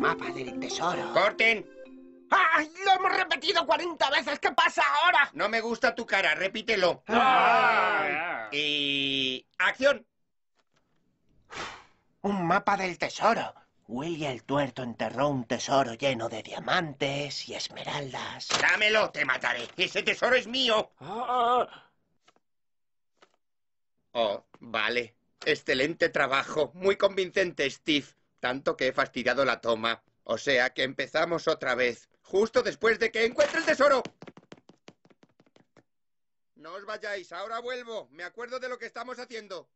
mapa del tesoro. ¡Corten! ¡Ay! ¡Lo hemos repetido 40 veces! ¿Qué pasa ahora? No me gusta tu cara, repítelo. Y. ¡Acción! Un mapa del tesoro. Willy el tuerto enterró un tesoro lleno de diamantes y esmeraldas. ¡Dámelo! ¡Te mataré! ¡Ese tesoro es mío! Ah. Oh, vale. Excelente trabajo. Muy convincente, Steve tanto que he fastidiado la toma. O sea que empezamos otra vez, justo después de que encuentre el tesoro. No os vayáis, ahora vuelvo. Me acuerdo de lo que estamos haciendo.